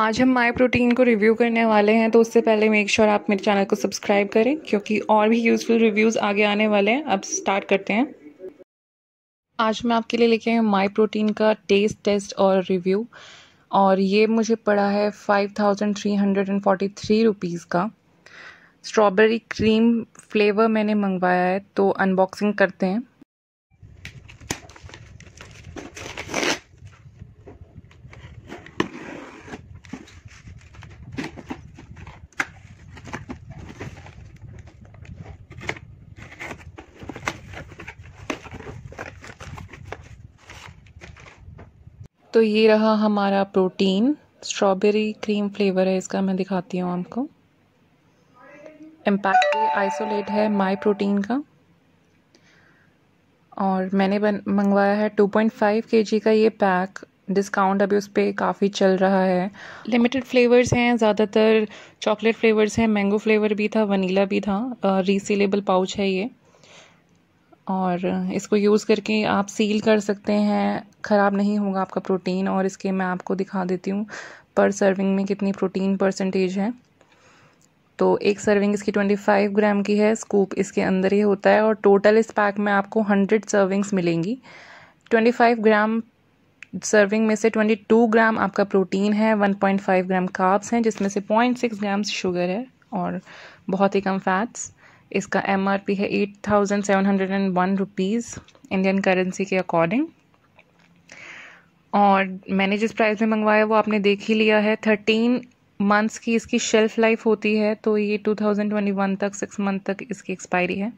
आज हम माई प्रोटीन को रिव्यू करने वाले हैं तो उससे पहले मेक श्योर sure आप मेरे चैनल को सब्सक्राइब करें क्योंकि और भी यूज़फुल रिव्यूज़ आगे आने वाले हैं अब स्टार्ट करते हैं आज मैं आपके लिए लेके आई माई प्रोटीन का टेस्ट टेस्ट और रिव्यू और ये मुझे पड़ा है five thousand three hundred and forty three rupees का स्ट्रॉबेरी क्रीम फ्लेवर मैंने मंगवाया है तो अनबॉक्सिंग करते हैं तो ये रहा हमारा प्रोटीन स्ट्रॉबेरी क्रीम फ्लेवर है इसका मैं दिखाती हूँ आपको इम्पैक्ट आइसोलेट है माई प्रोटीन का और मैंने बन मंगवाया है 2.5 केजी का ये पैक डिस्काउंट अभी उस पर काफ़ी चल रहा है लिमिटेड फ्लेवर्स हैं ज़्यादातर चॉकलेट फ्लेवर्स हैं मैंगो फ्लेवर भी था वनीला भी था रीसेलेबल पाउच है ये और इसको यूज़ करके आप सील कर सकते हैं ख़राब नहीं होगा आपका प्रोटीन और इसके मैं आपको दिखा देती हूँ पर सर्विंग में कितनी प्रोटीन परसेंटेज है तो एक सर्विंग इसकी 25 ग्राम की है स्कूप इसके अंदर ही होता है और टोटल इस पैक में आपको 100 सर्विंग्स मिलेंगी 25 ग्राम सर्विंग में से 22 ग्राम आपका प्रोटीन है 1.5 ग्राम कार्ब्स हैं जिसमें से 0.6 ग्राम शुगर है और बहुत ही कम फैट्स इसका एम आर पी है eight thousand seven hundred and one rupees Indian currency के अकॉर्डिंग और मैंने जिस प्राइस में मंगवाया वो आपने देख ही लिया है थर्टीन मंथ्स की इसकी शेल्फ लाइफ होती है तो ये टू थाउजेंड ट्वेंटी वन तक सिक्स मंथ तक इसकी एक्सपायरी है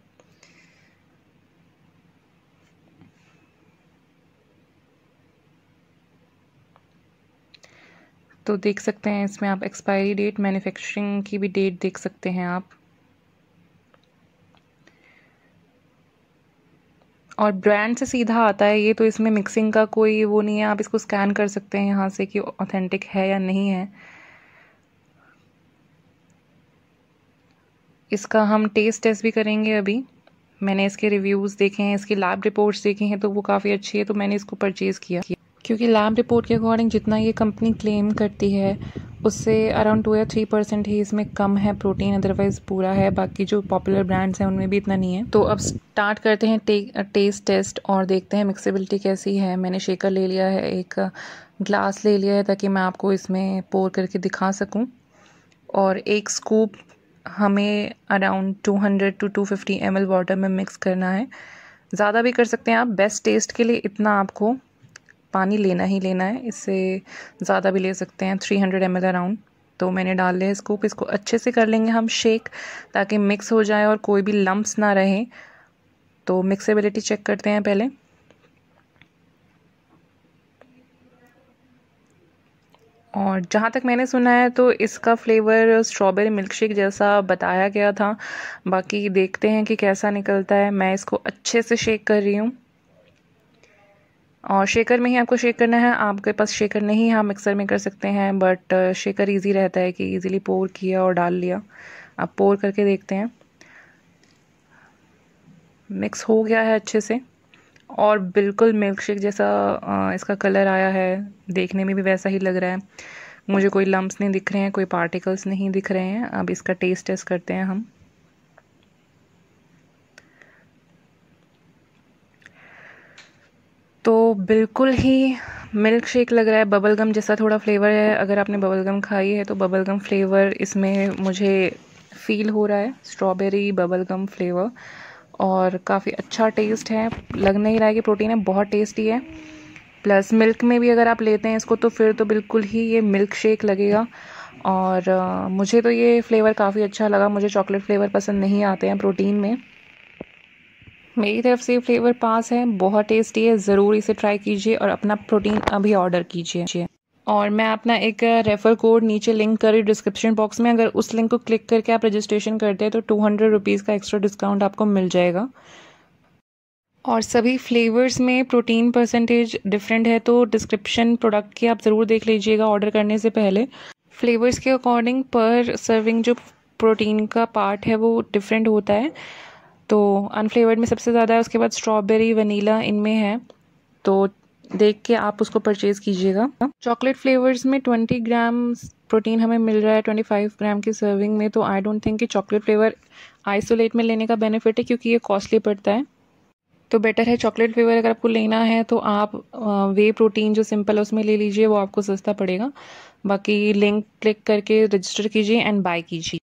तो देख सकते हैं इसमें आप एक्सपायरी डेट मैन्युफैक्चरिंग की भी डेट देख सकते हैं आप और ब्रांड से सीधा आता है ये तो इसमें मिक्सिंग का कोई वो नहीं है आप इसको स्कैन कर सकते हैं यहाँ से कि ऑथेंटिक है या नहीं है इसका हम टेस्ट टेस्ट भी करेंगे अभी मैंने इसके रिव्यूज़ देखे हैं इसकी लैब रिपोर्ट्स देखे हैं तो वो काफ़ी अच्छी है तो मैंने इसको परचेज़ किया क्योंकि लैब रिपोर्ट के अकॉर्डिंग जितना ये कंपनी क्लेम करती है उससे अराउंड टू या थ्री परसेंट ही इसमें कम है प्रोटीन अदरवाइज पूरा है बाकी जो पॉपुलर ब्रांड्स हैं उनमें भी इतना नहीं है तो अब स्टार्ट करते हैं टे, टेस्ट टेस्ट और देखते हैं मिक्सेबिलिटी कैसी है मैंने शेकर ले लिया है एक ग्लास ले लिया है ताकि मैं आपको इसमें पोर करके दिखा सकूँ और एक स्कूप हमें अराउंड 200 टू 250 फिफ्टी वाटर में मिक्स करना है ज़्यादा भी कर सकते हैं आप बेस्ट टेस्ट के लिए इतना आपको पानी लेना ही लेना है इससे ज़्यादा भी ले सकते हैं three hundred M L around तो मैंने डाल लिया स्कूप इसको अच्छे से कर लेंगे हम शेक ताकि मिक्स हो जाए और कोई भी लम्ब्स ना रहे तो मिक्सेबिलिटी चेक करते हैं पहले और जहाँ तक मैंने सुना है तो इसका फ्लेवर स्ट्रॉबेरी मिल्क शेक जैसा बताया गया था बाकी देखते हैं कि कैसा निकलता है मैं इसको अच्छे से शेक कर रही हूँ और शेकर में ही आपको शेक करना है आपके पास शेकर नहीं है आप मिक्सर में कर सकते हैं बट शेकर इजी रहता है कि इजीली पोर किया और डाल लिया आप पोर करके देखते हैं मिक्स हो गया है अच्छे से और बिल्कुल मिल्क शेक जैसा uh, इसका कलर आया है देखने में भी वैसा ही लग रहा है मुझे कोई लम्ब्स नहीं दिख रहे हैं कोई पार्टिकल्स नहीं दिख रहे हैं अब इसका टेस्ट टेस्ट करते हैं हम बिल्कुल ही मिल्क शेक लग रहा है बबल गम जैसा थोड़ा फ्लेवर है अगर आपने बबल गम खाई है तो बबल गम फ्लेवर इसमें मुझे फील हो रहा है स्ट्रॉबेरी बबल गम फ्लेवर और काफ़ी अच्छा टेस्ट है लग नहीं रहा है कि प्रोटीन है बहुत टेस्टी है प्लस मिल्क में भी अगर आप लेते हैं इसको तो फिर तो बिल्कुल ही ये मिल्क शेक लगेगा और आ, मुझे तो ये फ्लेवर काफ़ी अच्छा लगा मुझे चॉकलेट फ्लेवर पसंद नहीं आते हैं प्रोटीन में मेरी तरफ से फ्लेवर पास है बहुत टेस्टी है ज़रूर इसे ट्राई कीजिए और अपना प्रोटीन अभी ऑर्डर कीजिए और मैं अपना एक रेफ़र कोड नीचे लिंक कर रही डिस्क्रिप्शन बॉक्स में अगर उस लिंक को क्लिक करके आप रजिस्ट्रेशन करते हैं तो टू हंड्रेड रुपीज़ का एक्स्ट्रा डिस्काउंट आपको मिल जाएगा और सभी फ्लेवर्स में प्रोटीन परसेंटेज डिफरेंट है तो डिस्क्रिप्शन प्रोडक्ट की आप ज़रूर देख लीजिएगा ऑर्डर करने से पहले फ्लेवर्स के अकॉर्डिंग पर सर्विंग जो प्रोटीन का पार्ट है वो डिफरेंट होता है तो अनफ्लेवर्ड में सबसे ज़्यादा है उसके बाद स्ट्रॉबेरी वनीला इनमें है तो देख के आप उसको परचेज़ कीजिएगा चॉकलेट फ्लेवर्स में ट्वेंटी ग्राम प्रोटीन हमें मिल रहा है ट्वेंटी फाइव ग्राम की सर्विंग में तो आई डोंट थिंक कि चॉकलेट फ्लेवर आइसोलेट में लेने का बेनिफिट है क्योंकि ये कॉस्टली पड़ता है तो बेटर है चॉकलेट फ्लेवर अगर आपको लेना है तो आप वे प्रोटीन जो सिंपल है उसमें ले लीजिए वो आपको सस्ता पड़ेगा बाकी लिंक क्लिक करके रजिस्टर कीजिए एंड बाय कीजिए